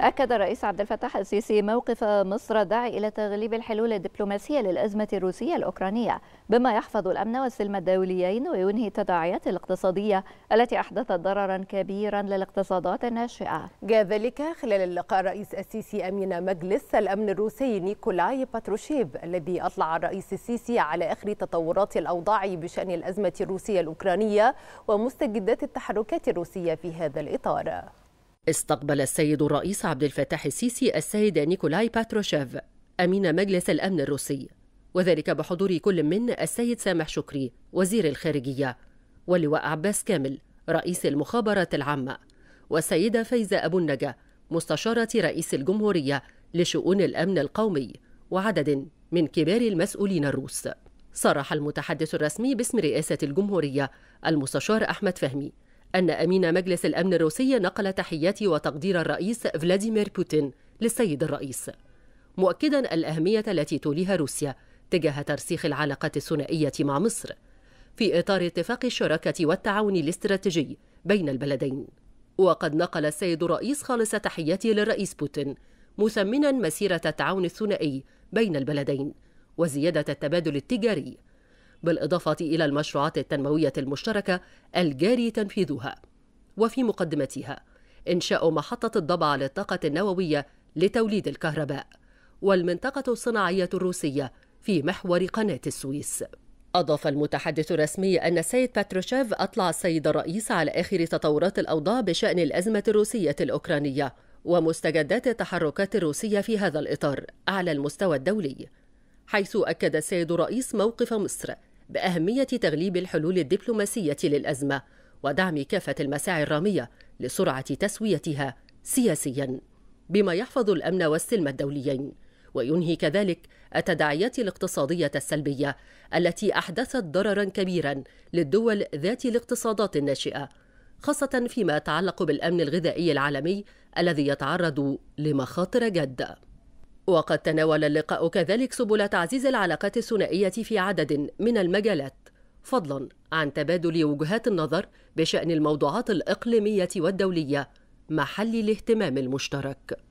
أكد الرئيس عبد الفتاح السيسي موقف مصر الداعي إلى تغليب الحلول الدبلوماسية للأزمة الروسية الأوكرانية بما يحفظ الأمن والسلم الدوليين وينهي التداعيات الاقتصادية التي أحدثت ضررا كبيرا للاقتصادات الناشئة جاء ذلك خلال اللقاء الرئيس السيسي أمين مجلس الأمن الروسي نيكولاي باتروشيف الذي أطلع الرئيس السيسي على آخر تطورات الأوضاع بشأن الأزمة الروسية الأوكرانية ومستجدات التحركات الروسية في هذا الإطار استقبل السيد الرئيس عبد الفتاح السيسي السيد نيكولاي باتروشيف أمين مجلس الأمن الروسي وذلك بحضور كل من السيد سامح شكري وزير الخارجية واللواء عباس كامل رئيس المخابرات العامة والسيدة فايزة أبو النجا مستشارة رئيس الجمهورية لشؤون الأمن القومي وعدد من كبار المسؤولين الروس صرح المتحدث الرسمي باسم رئاسة الجمهورية المستشار أحمد فهمي أن أمين مجلس الأمن الروسي نقل تحيات وتقدير الرئيس فلاديمير بوتين للسيد الرئيس مؤكدا الأهمية التي توليها روسيا تجاه ترسيخ العلاقات الثنائية مع مصر في إطار اتفاق الشراكة والتعاون الاستراتيجي بين البلدين وقد نقل السيد الرئيس خالص تحياته للرئيس بوتين مثمنا مسيرة التعاون الثنائي بين البلدين وزيادة التبادل التجاري بالإضافة إلى المشروعات التنموية المشتركة الجاري تنفيذها وفي مقدمتها إنشاء محطة الضبع للطاقة النووية لتوليد الكهرباء والمنطقة الصناعية الروسية في محور قناة السويس أضاف المتحدث الرسمي أن السيد باتروشيف أطلع السيد الرئيس على آخر تطورات الأوضاع بشأن الأزمة الروسية الأوكرانية ومستجدات التحركات الروسية في هذا الإطار على المستوى الدولي حيث أكد السيد الرئيس موقف مصر بأهمية تغليب الحلول الدبلوماسية للأزمة ودعم كافة المساعي الرامية لسرعة تسويتها سياسيا بما يحفظ الأمن والسلم الدوليين وينهي كذلك التداعيات الاقتصادية السلبية التي أحدثت ضررا كبيرا للدول ذات الاقتصادات الناشئة خاصة فيما يتعلق بالأمن الغذائي العالمي الذي يتعرض لمخاطر جاده وقد تناول اللقاء كذلك سبل تعزيز العلاقات الثنائية في عدد من المجالات فضلا عن تبادل وجهات النظر بشأن الموضوعات الإقليمية والدولية محل الاهتمام المشترك